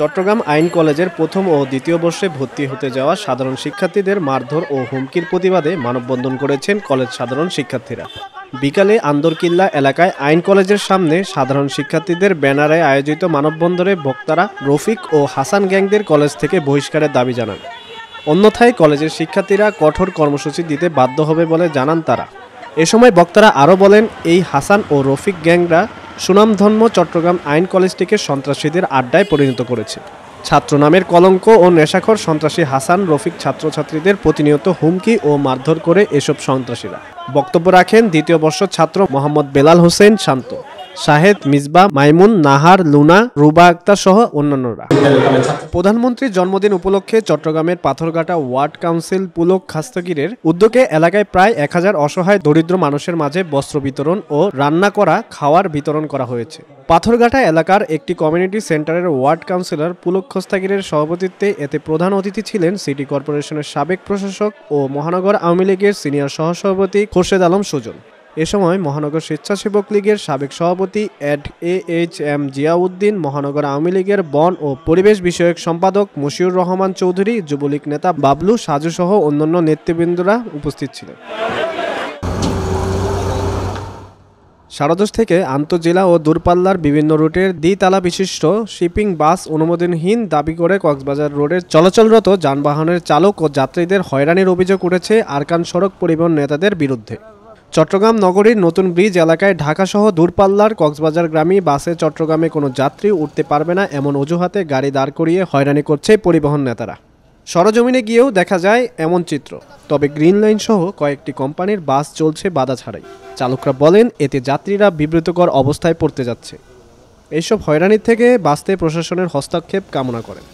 চট্টগ্রাম আইন কলেজের প্রথম ও দ্বিতীয় বর্ষে ভর্তি হতে যাওয়া সাধারণ শিক্ষার্থীদের মারধর ও হুমকির প্রতিবাদে মানববন্ধন করেছেন কলেজ সাধারণ শিক্ষার্থীরা বিকালে আন্দরকিল্লা এলাকায় আইন কলেজের সামনে সাধারণ শিক্ষার্থীদের ব্যানারে আয়োজিত মানববন্ধনে বক্তারা রফিক ও হাসান গ্যাংদের কলেজ থেকে বহিষ্কারের দাবি জানান অন্যথায় কলেজের শিক্ষার্থীরা কঠোর কর্মসূচি দিতে বাধ্য হবে বলে জানান তারা এ সময় বক্তারা আরও বলেন এই হাসান ও রফিক গ্যাংরা সুনামধন্য চট্টগ্রাম আইন কলেজটিকে সন্ত্রাসীদের আড্ডায় পরিণত করেছে ছাত্র নামের কলঙ্ক ও নেশাখর সন্ত্রাসী হাসান রফিক ছাত্রছাত্রীদের প্রতিনিয়ত হুমকি ও মারধর করে এসব সন্ত্রাসীরা বক্তব্য রাখেন দ্বিতীয় বর্ষ ছাত্র মোহাম্মদ বেলাল হোসেন শান্ত শাহেদ মিসবা মাইমুন নাহার লুনা রুবা আক্তার সহ অন্যান্যরা প্রধানমন্ত্রীর জন্মদিন উপলক্ষে চট্টগ্রামের পাথরঘাটা ওয়ার্ড কাউন্সিল পুলক খাস্তগিরের উদ্যোগে এলাকায় প্রায় এক হাজার অসহায় দরিদ্র মানুষের মাঝে বস্ত্র বিতরণ ও রান্না করা খাওয়ার বিতরণ করা হয়েছে পাথরঘাটা এলাকার একটি কমিউনিটি সেন্টারের ওয়ার্ড কাউন্সিলর পুলক খোস্তাগিরের সভাপতিত্বে এতে প্রধান অতিথি ছিলেন সিটি কর্পোরেশনের সাবেক প্রশাসক ও মহানগর আওয়ামী লীগের সিনিয়র সহসভাপতি খোরশেদ আলম সুজন এ সময় মহানগর স্বেচ্ছাসেবক লীগের সাবেক সভাপতি ad A H M Ziauddin মহানগর আওয়ামী লীগের বন ও পরিবেশ বিষয়ক সম্পাদক মশিউর রহমান চৌধুরী যুবলীগ নেতা বাবলু সাজুসহ অন্যান্য নেতৃবৃন্দরা উপস্থিত ছিলেন সারাদশ থেকে আন্তজেলা ও দূরপাল্লার বিভিন্ন রুটের দ্বিতলা বিশিষ্ট শিপিং বাস অনুমোদনহীন দাবি করে কক্সবাজার রোডের চলাচলরত যানবাহনের চালক ও যাত্রীদের হয়রানির অভিযোগ উঠেছে আরকান সড়ক পরিবহন নেতাদের বিরুদ্ধে চট্টগ্রাম নগরীর নতুন ব্রিজ এলাকায় ঢাকাসহ দূরপাল্লার কক্সবাজার গ্রামী বাসে চট্টগ্রামে কোনো যাত্রী উঠতে পারবে না এমন অজুহাতে গাড়ি দাঁড় করিয়ে হয়রানি করছে পরিবহন নেতারা সরজমিনে গিয়েও দেখা যায় এমন চিত্র তবে গ্রিন লাইন সহ কয়েকটি কোম্পানির বাস চলছে বাধা ছাড়াই চালকরা বলেন এতে যাত্রীরা বিব্রতকর অবস্থায় পড়তে যাচ্ছে এইসব হয়রানির থেকে বাঁচতে প্রশাসনের হস্তক্ষেপ কামনা করেন